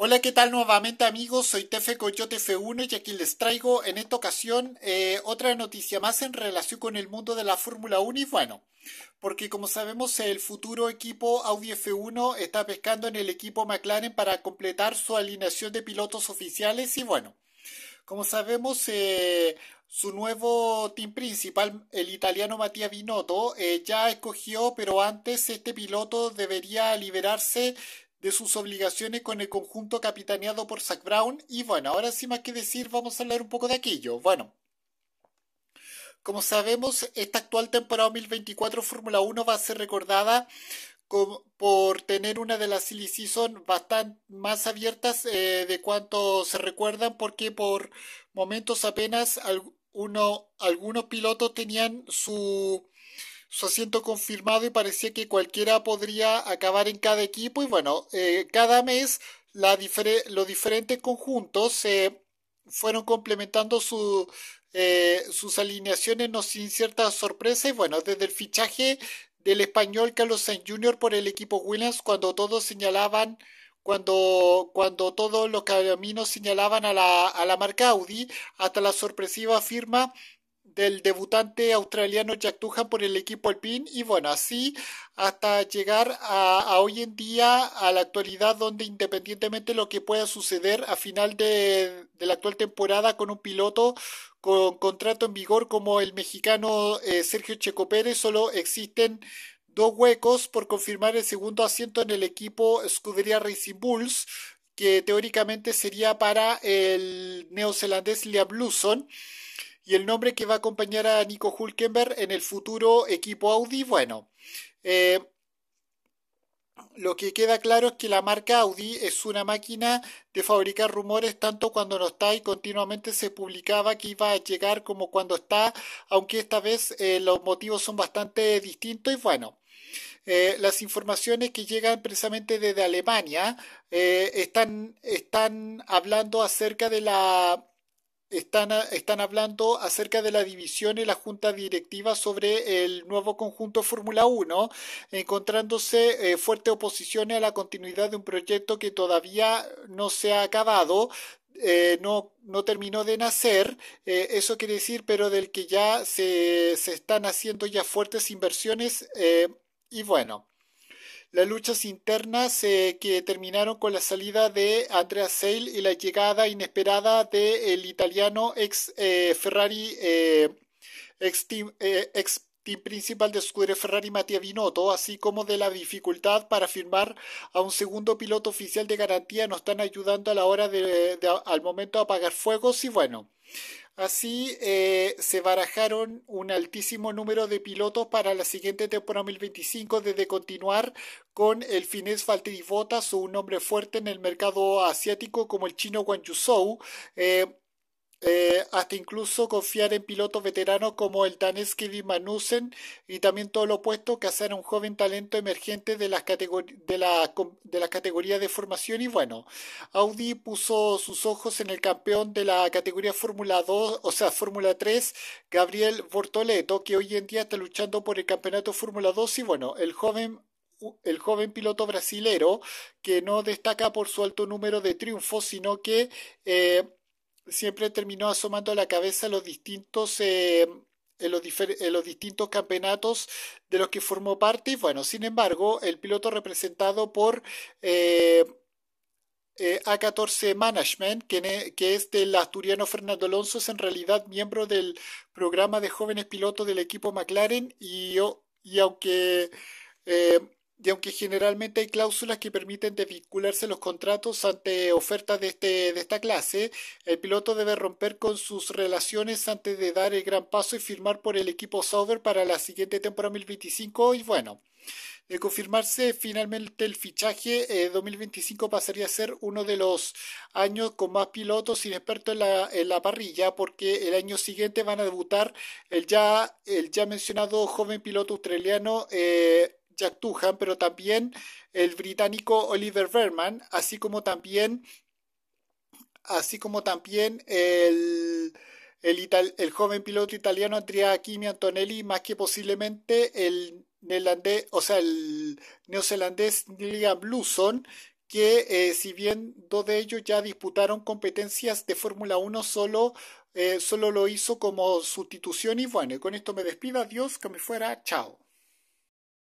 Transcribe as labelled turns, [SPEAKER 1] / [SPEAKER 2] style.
[SPEAKER 1] Hola, ¿qué tal nuevamente amigos? Soy Tefe Coyote F1 y aquí les traigo en esta ocasión eh, otra noticia más en relación con el mundo de la Fórmula 1 y bueno, porque como sabemos el futuro equipo Audi F1 está pescando en el equipo McLaren para completar su alineación de pilotos oficiales y bueno, como sabemos eh, su nuevo team principal, el italiano Mattia Binotto, eh, ya escogió, pero antes este piloto debería liberarse de sus obligaciones con el conjunto capitaneado por Zach Brown. Y bueno, ahora sin más que decir, vamos a hablar un poco de aquello. Bueno, como sabemos, esta actual temporada 2024 Fórmula 1 va a ser recordada por tener una de las silly season bastante más abiertas eh, de cuanto se recuerdan, porque por momentos apenas algunos pilotos tenían su su asiento confirmado y parecía que cualquiera podría acabar en cada equipo. Y bueno, eh, cada mes los diferentes conjuntos se fueron complementando su, eh, sus alineaciones no sin cierta sorpresa. Y bueno, desde el fichaje del español Carlos Sainz Jr. por el equipo Williams, cuando todos señalaban cuando, cuando todos los caminos señalaban a la, a la marca Audi, hasta la sorpresiva firma del debutante australiano Jack por el equipo Alpine y bueno, así hasta llegar a, hoy en día, a la actualidad donde independientemente lo que pueda suceder a final de, la actual temporada con un piloto con contrato en vigor como el mexicano eh, Sergio Checo Pérez, solo existen dos huecos por confirmar el segundo asiento en el equipo Scuderia Racing Bulls, que teóricamente sería para el neozelandés Liam Lawson y el nombre que va a acompañar a Nico Hulkenberg en el futuro equipo Audi, bueno, eh, lo que queda claro es que la marca Audi es una máquina de fabricar rumores tanto cuando no está y continuamente se publicaba que iba a llegar como cuando está, aunque esta vez eh, los motivos son bastante distintos y bueno. Eh, las informaciones que llegan precisamente desde Alemania están, están hablando acerca de la están, están hablando acerca de la división en la junta directiva sobre el nuevo conjunto Fórmula 1, encontrándose eh, fuerte oposición a la continuidad de un proyecto que todavía no se ha acabado, eh, no, terminó de nacer, eh, eso quiere decir, pero del que ya se, están haciendo ya fuertes inversiones y bueno. Las luchas internas eh, que terminaron con la salida de Andrea Sale y la llegada inesperada del italiano ex eh, Ferrari, eh, ex principal de Scuderia Ferrari Mattia Binotto, así como de la dificultad para firmar a un segundo piloto oficial de garantía, no están ayudando a la hora de, al momento apagar fuegos y bueno. Así eh, se barajaron un altísimo número de pilotos para la siguiente temporada 2025, desde continuar con el finés Valtteri o un nombre fuerte en el mercado asiático como el chino Guan Yuzhou, eh, eh, hasta incluso confiar en pilotos veteranos como el danés Kevin y también todo lo opuesto, que a un joven talento emergente de las, de, la, de las categorías de formación y bueno, Audi puso sus ojos en el campeón de la categoría Fórmula 2, o sea, Fórmula 3, Gabriel Bortoleto, que hoy en día está luchando por el campeonato Fórmula 2 y bueno, el joven el joven piloto brasilero que no destaca por su alto número de triunfos, sino que eh, siempre terminó asomando la cabeza los distintos, eh, en los, los distintos campeonatos de los que formó parte. Y bueno, sin embargo, el piloto representado por eh, eh, A14 Management, e, que, es del asturiano Fernando Alonso, es en realidad miembro del programa de jóvenes pilotos del equipo McLaren y, y aunque y aunque generalmente hay cláusulas que permiten desvincularse los contratos ante ofertas de, este, de esta clase, el piloto debe romper con sus relaciones antes de dar el gran paso y firmar por el equipo Sauber para la siguiente temporada 2025 y bueno. De confirmarse finalmente el fichaje, 2025 eh, pasaría a ser uno de los años con más pilotos inexpertos en la, en la parrilla, porque el año siguiente van a debutar el ya, el ya mencionado joven piloto australiano eh, Jack Tuhan, pero también el británico Oliver Verman, así como también, así como también el, el, joven piloto italiano Andrea Kimi Antonelli, más que posiblemente el neerlandés, o sea, el neozelandés Liam Lawson, que eh, si bien dos de ellos ya disputaron competencias de Fórmula 1, eh, solo, lo hizo como sustitución y bueno, con esto me despido, adiós, que me fuera, chao.